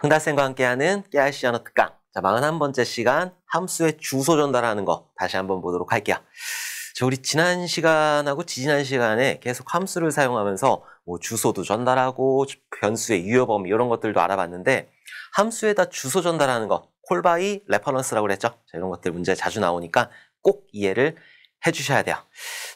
흥다쌤과 함께하는 깨알씨 언어 특강. 자, 41번째 시간 함수의 주소 전달하는 거 다시 한번 보도록 할게요. 자, 우리 지난 시간하고 지지난 시간에 계속 함수를 사용하면서 뭐 주소도 전달하고 변수의 유효 범위 이런 것들도 알아봤는데 함수에다 주소 전달하는 거 콜바이 레퍼런스라고 그랬죠. 자, 이런 것들 문제 자주 나오니까 꼭 이해를 해주셔야 돼요.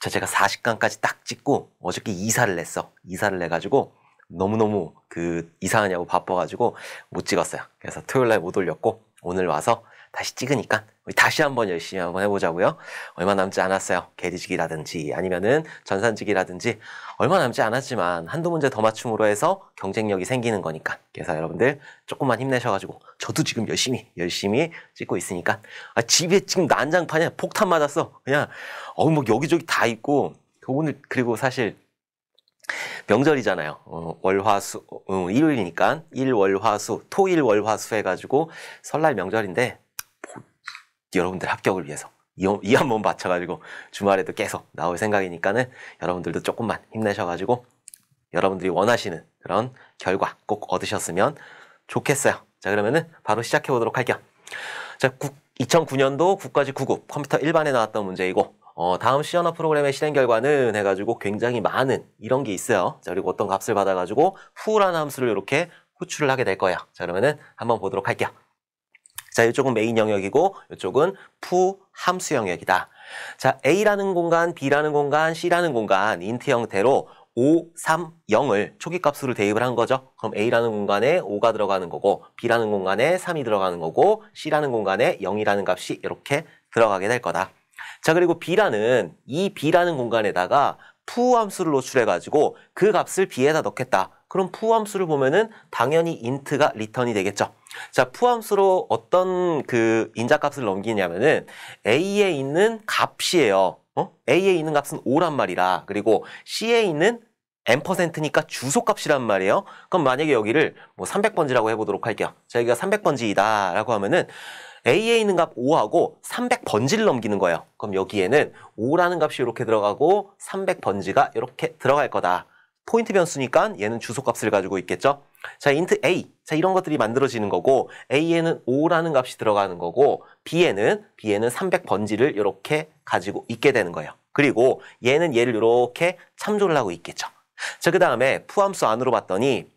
자, 제가 40강까지 딱 찍고 어저께 이사를 냈어. 이사를 내가지고 너무너무 그이상하냐고 바빠가지고 못 찍었어요. 그래서 토요일 날 못 올렸고 오늘 와서 다시 찍으니까 우리 다시 한번 열심히 한번 해보자고요. 얼마 남지 않았어요. 개리지기라든지 아니면은 전산지기라든지 얼마 남지 않았지만 한두 문제 더 맞춤으로 해서 경쟁력이 생기는 거니까. 그래서 여러분들 조금만 힘내셔가지고 저도 지금 열심히 열심히 찍고 있으니까 아, 집에 지금 난장판이야 폭탄 맞았어. 그냥 어뭐 우 여기저기 다 있고 오늘 그리고 사실 명절이잖아요 어, 월화수 어, 일요일이니까 일월화수 토일월화수 해가지고 설날 명절인데 여러분들 합격을 위해서 이, 한번맞춰가지고 주말에도 계속 나올 생각이니까는 여러분들도 조금만 힘내셔가지고 여러분들이 원하시는 그런 결과 꼭 얻으셨으면 좋겠어요. 자 그러면은 바로 시작해 보도록 할게요. 자 국, 2009년도 국가지 9급 컴퓨터 일반에 나왔던 문제이고 어, 다음 시연화 프로그램의 실행 결과는 해가지고 굉장히 많은 이런 게 있어요. 자, 그리고 어떤 값을 받아가지고 후라는 함수를 이렇게 호출을 하게 될 거예요. 자, 그러면은 한번 보도록 할게요. 자, 이쪽은 메인 영역이고 이쪽은 푸 함수 영역이다. 자, A라는 공간, B라는 공간, C라는 공간 인트 형태로 5, 3, 0을 초기 값으로 대입을 한 거죠. 그럼 A라는 공간에 5가 들어가는 거고 B라는 공간에 3이 들어가는 거고 C라는 공간에 0이라는 값이 이렇게 들어가게 될 거다. 자, 그리고 b라는 이 b라는 공간에다가 푸 함수를 노출해가지고 그 값을 b에다 넣겠다. 그럼 푸 함수를 보면은 당연히 인트가 리턴이 되겠죠. 자, 푸 함수로 어떤 그 인자값을 넘기냐면은 a에 있는 값이에요. 어? a에 있는 값은 5란 말이라. 그리고 c에 있는 n%니까 주소값이란 말이에요. 그럼 만약에 여기를 뭐 300번지라고 해보도록 할게요. 자, 여기가 300번지이다 라고 하면은 A에 있는 값 5하고 300번지를 넘기는 거예요. 그럼 여기에는 5라는 값이 이렇게 들어가고 300번지가 이렇게 들어갈 거다. 포인트 변수니까 얘는 주소값을 가지고 있겠죠. 자, 인트 a. 자, 이런 것들이 만들어지는 거고 a에는 5라는 값이 들어가는 거고 b에는 b에는 300번지를 이렇게 가지고 있게 되는 거예요. 그리고 얘는 얘를 이렇게 참조를 하고 있겠죠. 자, 그다음에 푸함수 안으로 봤더니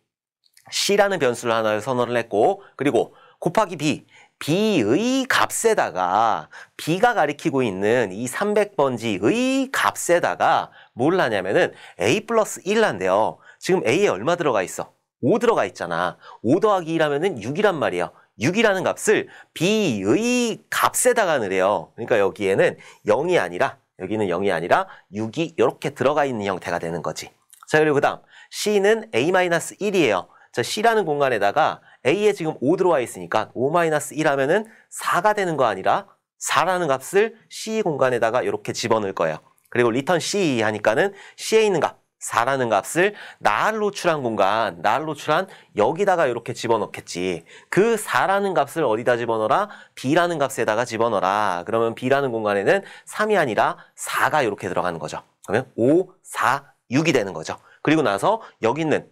c라는 변수를 하나 를 선언을 했고 그리고 곱하기 b b의 값에다가 b가 가리키고 있는 이 300번지의 값에다가 뭘 하냐면은 a 플러스 1난데요. 지금 a에 얼마 들어가 있어? 5 들어가 있잖아. 5 더하기 1하면은 6이란 말이야. 6이라는 값을 b의 값에다가 넣으래요. 그러니까 여기에는 0이 아니라 여기는 0이 아니라 6이 이렇게 들어가 있는 형태가 되는 거지. 자 그리고 그 다음 c는 a-1이에요. 저 C라는 공간에다가 A에 지금 5 들어와 있으니까 5-1 하면은 4가 되는 거 아니라 4라는 값을 C 공간에다가 이렇게 집어넣을 거예요. 그리고 리턴 C 하니까는 C에 있는 값 4라는 값을 날 노출한 공간, 날 노출한 여기다가 이렇게 집어넣겠지. 그 4라는 값을 어디다 집어넣어라? B라는 값에다가 집어넣어라. 그러면 B라는 공간에는 3이 아니라 4가 이렇게 들어가는 거죠. 그러면 5, 4, 6이 되는 거죠. 그리고 나서 여기 있는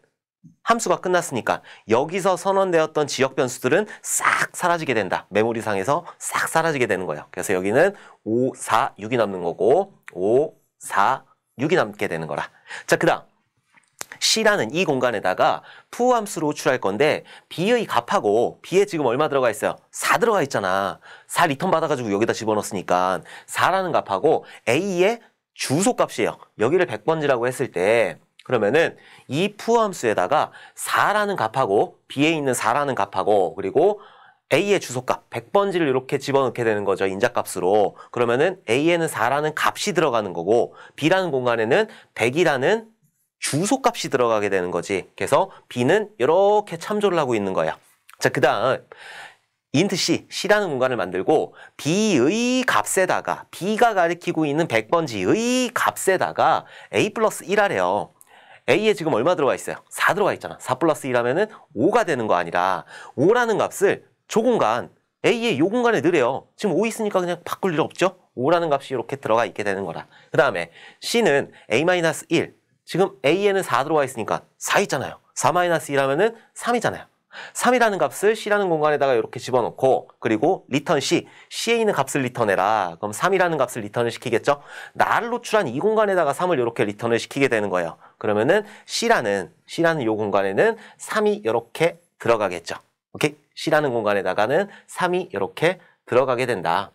함수가 끝났으니까 여기서 선언되었던 지역 변수들은 싹 사라지게 된다. 메모리상에서 싹 사라지게 되는 거예요. 그래서 여기는 5, 4, 6이 남는 거고 5, 4, 6이 남게 되는 거라. 자, 그 다음 C라는 이 공간에다가 푸 함수로 호출할 건데 B의 값하고 B에 지금 얼마 들어가 있어요? 4 들어가 있잖아. 4 리턴 받아가지고 여기다 집어넣었으니까 4라는 값하고 A의 주소값이에요. 여기를 100번지라고 했을 때 그러면은 이 푸함수에다가 4라는 값하고 B에 있는 4라는 값하고 그리고 A의 주소값 100번지를 이렇게 집어넣게 되는 거죠. 인자값으로. 그러면은 A에는 4라는 값이 들어가는 거고 B라는 공간에는 100이라는 주소값이 들어가게 되는 거지. 그래서 B는 이렇게 참조를 하고 있는 거야. 자, 그 다음 인트 C, C라는 공간을 만들고 B의 값에다가 B가 가리키고 있는 100번지의 값에다가 A 플러스 1하래요. A에 지금 얼마 들어가 있어요? 4 들어가 있잖아. 4 플러스 2하면은 5가 되는 거 아니라 5라는 값을 조공간 A의 요 공간에 넣으래요. 지금 5 있으니까 그냥 바꿀 일 없죠? 5라는 값이 이렇게 들어가 있게 되는 거라. 그 다음에 C는 A-1. 지금 A에는 4 들어가 있으니까 4 있잖아요. 4 2하면은 3이잖아요. 3이라는 값을 C라는 공간에다가 이렇게 집어넣고 그리고 리턴 C, C에 있는 값을 리턴해라. 그럼 3이라는 값을 리턴을 시키겠죠? 나를 노출한 이 공간에다가 3을 이렇게 리턴을 시키게 되는 거예요. 그러면은 C라는 C라는 요 공간에는 3이 이렇게 들어가겠죠. 오케이? C라는 공간에다가는 3이 이렇게 들어가게 된다.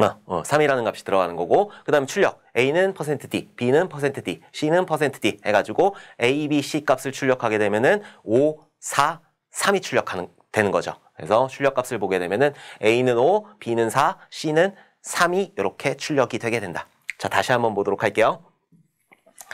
어, 어, 3이라는 값이 들어가는 거고 그 다음에 출력 A는 %D, B는 %D, C는 %D 해가지고 A, B, C 값을 출력하게 되면은 5, 4, 3이 출력하는 되는 거죠. 그래서 출력 값을 보게 되면은 A는 5, B는 4, C는 3이 이렇게 출력이 되게 된다. 자, 다시 한번 보도록 할게요.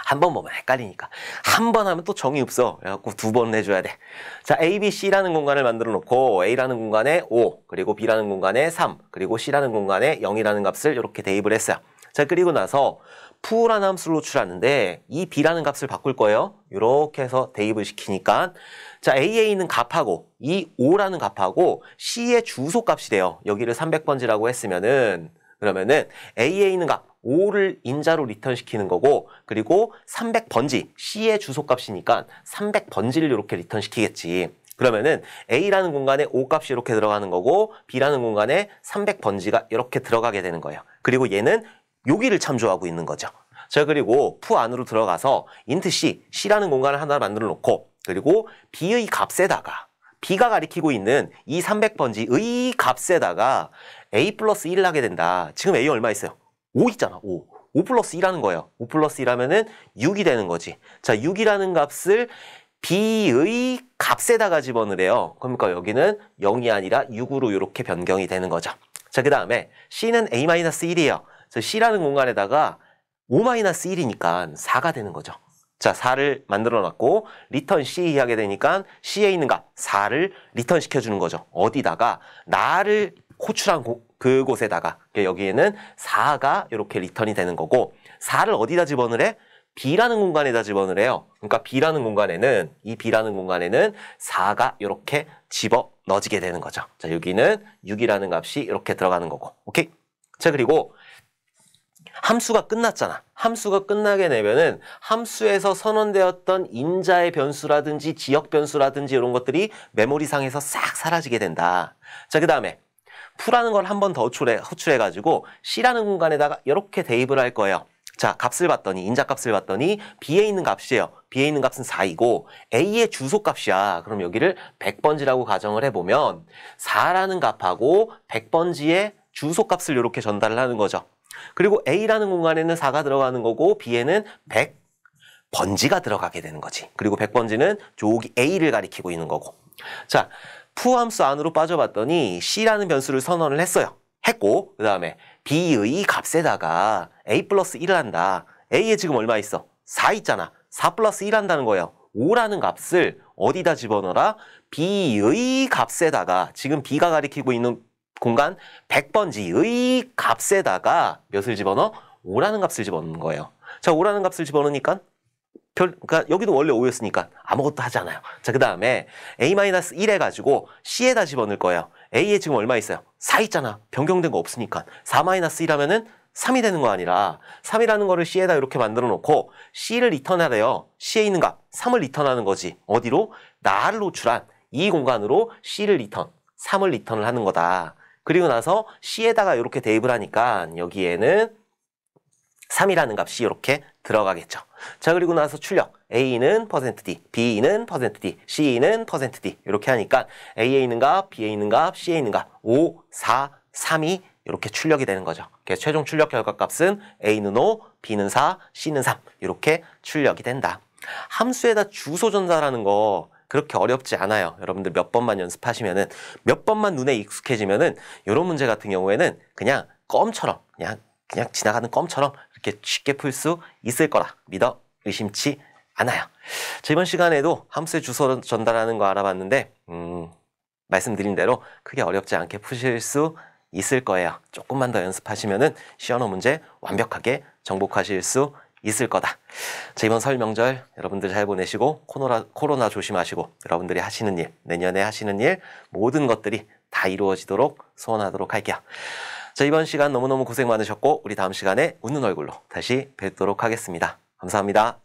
한번 보면 헷갈리니까 한 번 하면 또 정이 없어 그래갖고 두 번 해줘야 돼자 A, B, C라는 공간을 만들어 놓고 A라는 공간에 5 그리고 B라는 공간에 3 그리고 C라는 공간에 0이라는 값을 이렇게 대입을 했어요 자 그리고 나서 푸라는 함수를 노출하는데 이 b라는 값을 바꿀 거예요. 이렇게 해서 대입을 시키니까 자 a에 있는 값하고 이 o라는 값하고 c의 주소 값이 돼요. 여기를 300번지라고 했으면은 그러면은 a에 있는 값 5를 인자로 리턴시키는 거고 그리고 300번지 C의 주소값이니까 300번지를 이렇게 리턴시키겠지. 그러면은 A라는 공간에 5값이 이렇게 들어가는 거고 B라는 공간에 300번지가 이렇게 들어가게 되는 거예요. 그리고 얘는 여기를 참조하고 있는 거죠. 자 그리고 푸 안으로 들어가서 인트 C, C라는 공간을 하나 만들어 놓고 그리고 B의 값에다가 B가 가리키고 있는 이 300번지의 값에다가 A 플러스 1을 하게 된다. 지금 A 얼마 있어요? 5 있잖아, 5. 5 플러스 1하는 거예요. 5 플러스 1하면은 6이 되는 거지. 자, 6이라는 값을 b의 값에다가 집어넣으래요. 그러니까 여기는 0이 아니라 6으로 이렇게 변경이 되는 거죠. 자, 그 다음에 c는 a-1이에요. 그래서 c라는 공간에다가 5-1이니까 4가 되는 거죠. 자, 4를 만들어놨고 리턴 C 하게 되니까 C에 있는 값 4를 리턴 시켜주는 거죠. 어디다가 나를 호출한 고, 그곳에다가 여기에는 4가 이렇게 리턴이 되는 거고 4를 어디다 집어넣을 래 B라는 공간에다 집어넣을 래요 그러니까 B라는 공간에는 이 B라는 공간에는 4가 이렇게 집어 넣어지게 되는 거죠. 자 여기는 6이라는 값이 이렇게 들어가는 거고 오케이? 자 그리고 함수가 끝났잖아. 함수가 끝나게 되면은 함수에서 선언되었던 인자의 변수라든지 지역 변수라든지 이런 것들이 메모리상에서 싹 사라지게 된다. 자, 그 다음에 푸라는 걸 한 번더 호출해, 호출해가지고 C라는 공간에다가 이렇게 대입을 할 거예요. 자, 값을 봤더니, 인자값을 봤더니 B에 있는 값이에요. B에 있는 값은 4이고 A의 주소값이야. 그럼 여기를 100번지라고 가정을 해보면 4라는 값하고 100번지의 주소값을 이렇게 전달을 하는 거죠. 그리고 A라는 공간에는 4가 들어가는 거고 B에는 100번지가 들어가게 되는 거지. 그리고 100번지는 저기 A를 가리키고 있는 거고. 자, 푸함수 안으로 빠져봤더니 C라는 변수를 선언을 했어요. 했고 그 다음에 B의 값에다가 A 플러스 1을 한다. A에 지금 얼마 있어? 4 있잖아. 4 플러스 1 한다는 거예요. 5라는 값을 어디다 집어넣어라? B의 값에다가 지금 B가 가리키고 있는 공간 100번지의 값에다가 몇을 집어넣어? 5라는 값을 집어넣는 거예요. 자, 5라는 값을 집어넣으니까 별, 그러니까 여기도 원래 오였으니까 아무것도 하지 않아요. 자, 그 다음에 A-1 해가지고 C에다 집어넣을 거예요. A에 지금 얼마 있어요? 4 있잖아. 변경된 거 없으니까. 4-1 하면은 3이 되는 거 아니라 3이라는 거를 C에다 이렇게 만들어 놓고 C를 리턴하래요. C에 있는 값 3을 리턴하는 거지. 어디로? 나를 호출한 이 공간으로 C를 리턴, 3을 리턴을 하는 거다. 그리고 나서 C에다가 이렇게 대입을 하니까 여기에는 3이라는 값이 이렇게 들어가겠죠. 자 그리고 나서 출력 A는 퍼센트 %D, B는 퍼센트 %D, C는 퍼센트 %D 이렇게 하니까 A에 있는 값, B에 있는 값, C에 있는 값 5, 4, 3, 이 이렇게 출력이 되는 거죠. 그래서 최종 출력 결과값은 A는 5, B는 4, C는 3 이렇게 출력이 된다. 함수에다 주소 전달하는 거 그렇게 어렵지 않아요. 여러분들 몇 번만 연습하시면은 몇 번만 눈에 익숙해지면은 이런 문제 같은 경우에는 그냥 껌처럼 그냥 그냥 지나가는 껌처럼 쉽게 쉽게 풀 수 있을 거라 믿어 의심치 않아요. 자, 이번 시간에도 함수의 주소 전달하는 거 알아봤는데 음, 말씀드린 대로 크게 어렵지 않게 푸실 수 있을 거예요. 조금만 더 연습하시면은 시연어 문제 완벽하게 정복하실 수 있을 거다. 자, 이번 설 명절 여러분들 잘 보내시고 코로나, 코로나 조심하시고 여러분들이 하시는 일, 내년에 하시는 일 모든 것들이 다 이루어지도록 소원하도록 할게요. 자, 이번 시간 너무너무 고생 많으셨고, 우리 다음 시간에 웃는 얼굴로 다시 뵙도록 하겠습니다. 감사합니다.